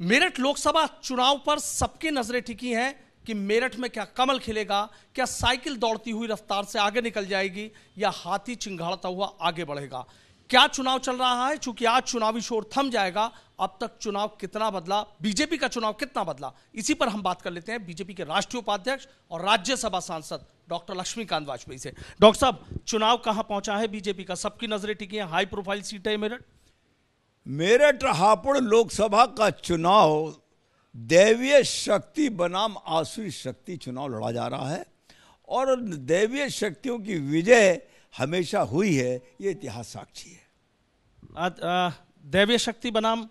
मेरठ लोकसभा चुनाव पर सबकी नजरें टिकी हैं कि मेरठ में क्या कमल खिलेगा क्या साइकिल दौड़ती हुई रफ्तार से आगे निकल जाएगी या हाथी चिंघाड़ता हुआ आगे बढ़ेगा क्या चुनाव चल रहा है चूंकि आज चुनावी शोर थम जाएगा अब तक चुनाव कितना बदला बीजेपी का चुनाव कितना बदला इसी पर हम बात कर लेते हैं बीजेपी के राष्ट्रीय उपाध्यक्ष और राज्यसभा सांसद डॉक्टर लक्ष्मीकांत वाजपेयी से डॉक्टर साहब चुनाव कहां पहुंचा है बीजेपी का सबकी नजरें टिकी है हाई प्रोफाइल सीट है मेरठ मेरठ हापुड़ लोकसभा का चुनाव दैवीय शक्ति बनाम आसुरी शक्ति चुनाव लड़ा जा रहा है और दैवीय शक्तियों की विजय हमेशा हुई है ये इतिहास साक्षी है दैवीय शक्ति बनाम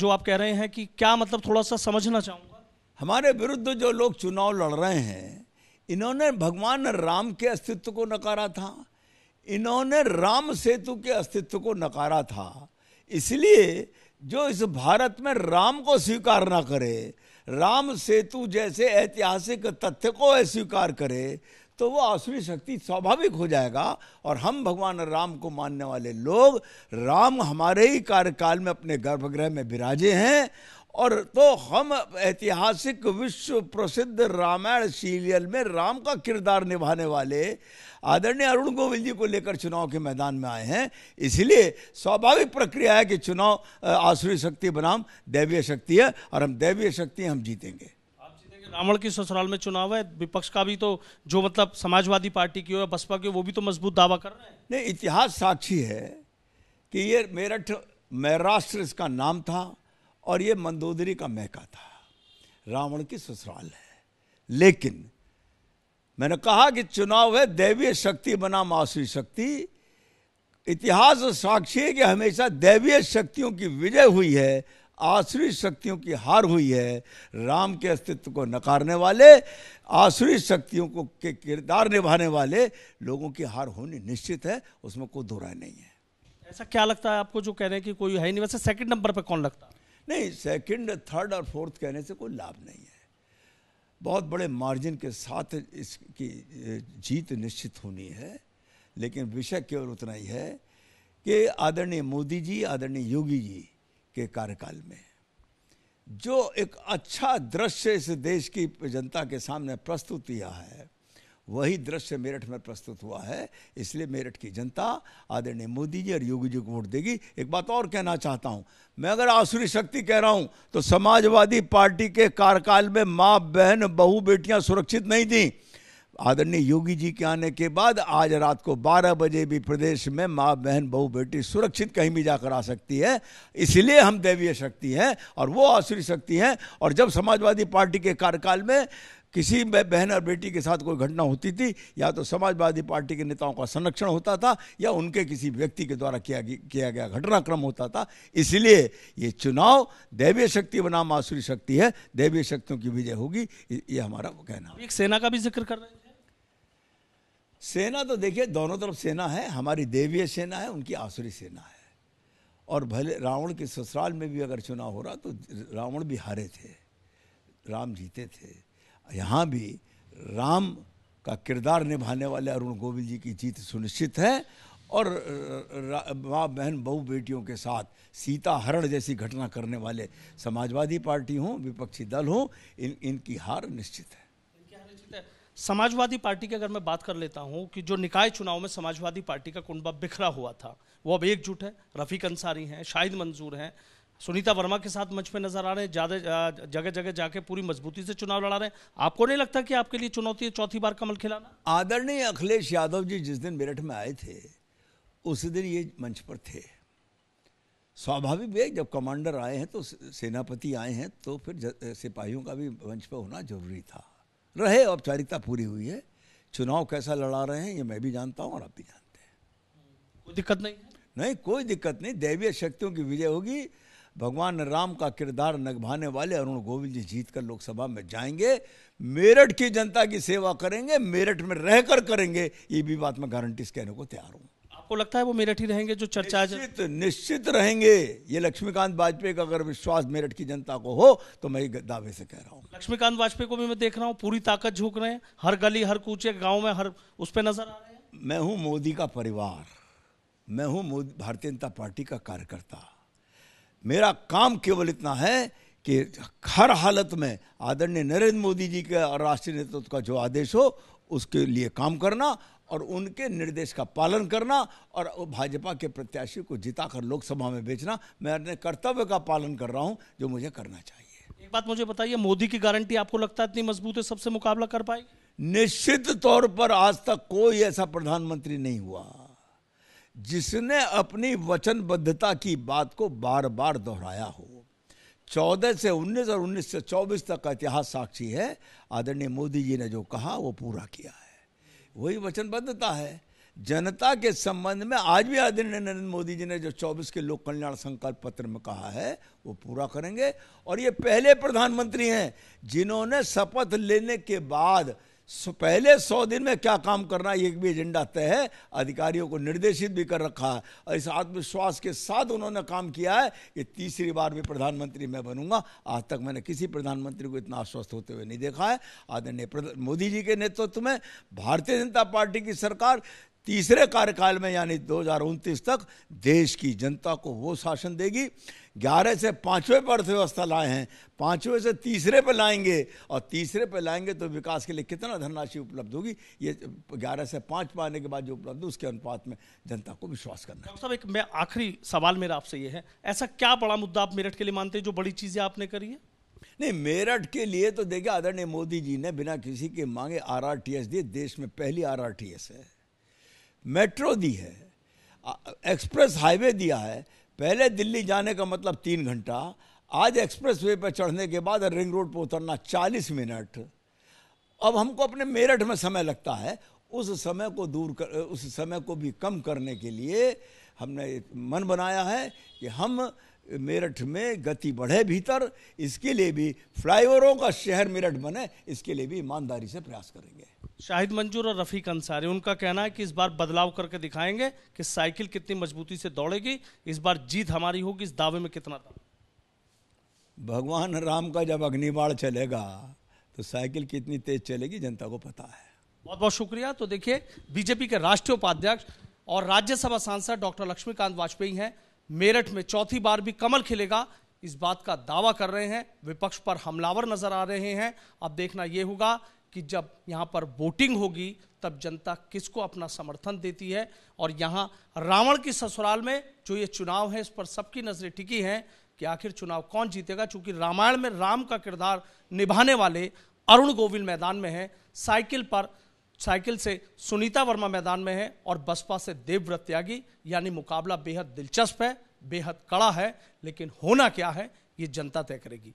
जो आप कह रहे हैं कि क्या मतलब थोड़ा सा समझना चाहूँगा हमारे विरुद्ध जो लोग चुनाव लड़ रहे हैं इन्होंने भगवान राम के अस्तित्व को नकारा था इन्होंने राम सेतु के अस्तित्व को नकारा था इसलिए जो इस भारत में राम को स्वीकार ना करे राम सेतु जैसे ऐतिहासिक तथ्य को स्वीकार करे तो वो आसुरी शक्ति स्वाभाविक हो जाएगा और हम भगवान राम को मानने वाले लोग राम हमारे ही कार्यकाल में अपने गर्भगृह में विराजे हैं और तो हम ऐतिहासिक विश्व प्रसिद्ध रामायण सीरियल में राम का किरदार निभाने वाले आदरणीय अरुण गोविल जी को लेकर चुनाव के मैदान में आए हैं इसलिए स्वाभाविक प्रक्रिया है कि चुनाव आसुरी शक्ति बनाम दैवीय शक्ति है और हम दैवीय शक्ति हम जीतेंगे रावण के ससुराल में चुनाव है विपक्ष का भी तो जो मतलब समाजवादी पार्टी की हो या बसपा की हो वो भी तो मजबूत दावा कर रहे हैं नहीं इतिहास साक्षी है कि ये मेरठ महाराष्ट्र इसका नाम था और ये मंदोदरी का महका था रावण की ससुराल है लेकिन मैंने कहा कि चुनाव है दैवीय शक्ति बना मासी शक्ति इतिहास साक्षी है कि हमेशा दैवीय शक्तियों की विजय हुई है आसुरी शक्तियों की हार हुई है राम के अस्तित्व को नकारने वाले आसुरी शक्तियों को के किरदार निभाने वाले लोगों की हार होनी निश्चित है उसमें कोई दो नहीं है ऐसा क्या लगता है आपको जो कह रहे हैं कि कोई है नहीं वैसे सेकंड नंबर पर कौन लगता है नहीं सेकंड थर्ड और फोर्थ कहने से कोई लाभ नहीं है बहुत बड़े मार्जिन के साथ इसकी जीत निश्चित होनी है लेकिन विषय केवल उतना ही है कि आदरणीय मोदी जी आदरणीय योगी जी के कार्यकाल में जो एक अच्छा दृश्य इस देश की जनता के सामने प्रस्तुत किया है वही दृश्य मेरठ में प्रस्तुत हुआ है इसलिए मेरठ की जनता आदरणीय मोदी जी और योगी जी को वोट देगी एक बात और कहना चाहता हूँ मैं अगर आसुरी शक्ति कह रहा हूँ तो समाजवादी पार्टी के कार्यकाल में माँ बहन बहु बेटियाँ सुरक्षित नहीं थीं आदरणीय योगी जी के आने के बाद आज रात को 12 बजे भी प्रदेश में माँ बहन बहु बेटी सुरक्षित कहीं भी जाकर आ सकती है इसलिए हम दैवीय शक्ति हैं और वो आसुरी शक्ति हैं और जब समाजवादी पार्टी के कार्यकाल में किसी बहन और बेटी के साथ कोई घटना होती थी या तो समाजवादी पार्टी के नेताओं का संरक्षण होता था या उनके किसी व्यक्ति के द्वारा किया किया गया घटनाक्रम होता था इसलिए ये चुनाव दैवीय शक्ति बना आसुरी शक्ति है दैवीय शक्तियों की विजय होगी ये हमारा कहना एक सेना का भी जिक्र कर रहे हैं सेना तो देखिए दोनों तरफ सेना है हमारी देवीय सेना है उनकी आसुरी सेना है और भले रावण के ससुराल में भी अगर चुनाव हो रहा तो रावण भी हारे थे राम जीते थे यहाँ भी राम का किरदार निभाने वाले अरुण गोविल जी की जीत सुनिश्चित है और माँ बहन बहु बेटियों के साथ सीता हरण जैसी घटना करने वाले समाजवादी पार्टी हों विपक्षी दल हों इन इनकी हार निश्चित है समाजवादी पार्टी की अगर मैं बात कर लेता हूं कि जो निकाय चुनाव में समाजवादी पार्टी का कुंडबा बिखरा हुआ था वो अब एकजुट है रफीक अंसारी हैं शाहिद मंजूर हैं सुनीता वर्मा के साथ मंच में नजर आ रहे हैं ज्यादा जगह जगह जाके पूरी मजबूती से चुनाव लड़ा रहे हैं आपको नहीं लगता कि आपके लिए चुनौती है चौथी बार कमल खिलाना आदरणीय अखिलेश यादव जी जिस दिन मेरठ में आए थे उसी दिन ये मंच पर थे स्वाभाविक है जब कमांडर आए हैं तो सेनापति आए हैं तो फिर सिपाहियों का भी मंच पर होना जरूरी था रहे औपचारिकता पूरी हुई है चुनाव कैसा लड़ा रहे हैं ये मैं भी जानता हूँ और आप भी जानते हैं कोई दिक्कत नहीं नहीं कोई दिक्कत नहीं दैवीय शक्तियों की विजय होगी भगवान राम का किरदार नगभाने वाले अरुण गोविल जी जीत कर लोकसभा में जाएंगे मेरठ की जनता की सेवा करेंगे मेरठ में रहकर करेंगे ये भी बात मैं गारंटी से कहने को तैयार हूँ आपको लगता है वो मेरठ ही रहेंगे जो चर्चा निश्चित निश्चित रहेंगे ये लक्ष्मीकांत वाजपेयी का अगर विश्वास मेरठ की जनता को हो तो मैं दावे से कह रहा हूँ लक्ष्मीकांत वाजपेयी को भी मैं देख रहा हूँ पूरी ताकत झोंक रहे हैं हर गली हर कूचे गाँव में हर उस पर नजर आ रहे हैं मैं हूँ मोदी का परिवार मैं हूँ भारतीय जनता पार्टी का कार्यकर्ता मेरा काम केवल इतना है कि हर हालत में आदरणीय नरेंद्र मोदी जी के और राष्ट्रीय नेतृत्व का जो आदेश हो उसके लिए काम करना और उनके निर्देश का पालन करना और भाजपा के प्रत्याशी को जिताकर लोकसभा में बेचना मैं अपने कर्तव्य का पालन कर रहा हूं जो मुझे करना चाहिए एक बात मुझे बताइए मोदी की गारंटी आपको लगता है इतनी मजबूत है सबसे मुकाबला कर पाएगी निश्चित तौर पर आज तक कोई ऐसा प्रधानमंत्री नहीं हुआ जिसने अपनी वचनबद्धता की बात को बार बार दोहराया हो चौदह से उन्नीस और उन्नीस से चौबीस तक का इतिहास साक्षी है आदरणीय मोदी जी ने जो कहा वो पूरा किया है वही वचनबद्धता है जनता के संबंध में आज भी आदरणीय नरेंद्र मोदी जी ने जो 24 के लोक कल्याण संकल्प पत्र में कहा है वो पूरा करेंगे और ये पहले प्रधानमंत्री हैं जिन्होंने शपथ लेने के बाद सो पहले सौ दिन में क्या काम करना ये भी एजेंडा तय है अधिकारियों को निर्देशित भी कर रखा है और इस आत्मविश्वास के साथ उन्होंने काम किया है कि तीसरी बार भी प्रधानमंत्री मैं बनूंगा आज तक मैंने किसी प्रधानमंत्री को इतना आश्वस्त होते हुए नहीं देखा है आदरणीय मोदी जी के नेतृत्व में भारतीय जनता पार्टी की सरकार तीसरे कार्यकाल में यानी दो तक देश की जनता को वो शासन देगी ग्यारह से पांचवें पर अर्थव्यवस्था लाए हैं पांचवें से तीसरे पर लाएंगे और तीसरे पर लाएंगे तो विकास के लिए कितना धनराशि उपलब्ध होगी ये ग्यारह से पांच पाने के बाद जो उपलब्ध उसके अनुपात में जनता को विश्वास करना है। एक मैं आखिरी सवाल मेरा आपसे ये है ऐसा क्या बड़ा मुद्दा आप मेरठ के लिए मानते हैं जो बड़ी चीज़ें आपने करी है नहीं मेरठ के लिए तो देखिए आदरणीय मोदी जी ने बिना किसी के मांगे आर दिए देश में पहली आर है मेट्रो दी है एक्सप्रेस हाईवे दिया है पहले दिल्ली जाने का मतलब तीन घंटा आज एक्सप्रेस वे पर चढ़ने के बाद रिंग रोड पर उतरना चालीस मिनट अब हमको अपने मेरठ में समय लगता है उस समय को दूर कर उस समय को भी कम करने के लिए हमने मन बनाया है कि हम मेरठ में गति बढ़े भीतर इसके लिए भी फ्लाईओवरों का शहर मेरठ बने इसके लिए भी ईमानदारी से प्रयास करेंगे शाहिद मंजूर और रफीक अंसारी उनका कहना है कि इस बार बदलाव करके दिखाएंगे कि साइकिल कितनी मजबूती से दौड़ेगी इस बार जीत हमारी होगी इस दावे में कितना था भगवान राम का जब अग्निबाण चलेगा तो साइकिल कितनी तेज चलेगी जनता को पता है बहुत बहुत शुक्रिया तो देखिए बीजेपी के राष्ट्रीय उपाध्यक्ष और राज्यसभा सांसद डॉक्टर लक्ष्मीकांत वाजपेयी हैं मेरठ में चौथी बार भी कमल खिलेगा इस बात का दावा कर रहे हैं विपक्ष पर हमलावर नजर आ रहे हैं अब देखना यह होगा कि जब यहाँ पर वोटिंग होगी तब जनता किसको अपना समर्थन देती है और यहाँ रावण की ससुराल में जो ये चुनाव है इस पर सबकी नज़रें टिकी हैं कि आखिर चुनाव कौन जीतेगा चूंकि रामायण में राम का किरदार निभाने वाले अरुण गोविल मैदान में हैं साइकिल पर साइकिल से सुनीता वर्मा मैदान में है और बसपा से देवव्रत त्यागी यानी मुकाबला बेहद दिलचस्प है बेहद कड़ा है लेकिन होना क्या है ये जनता तय करेगी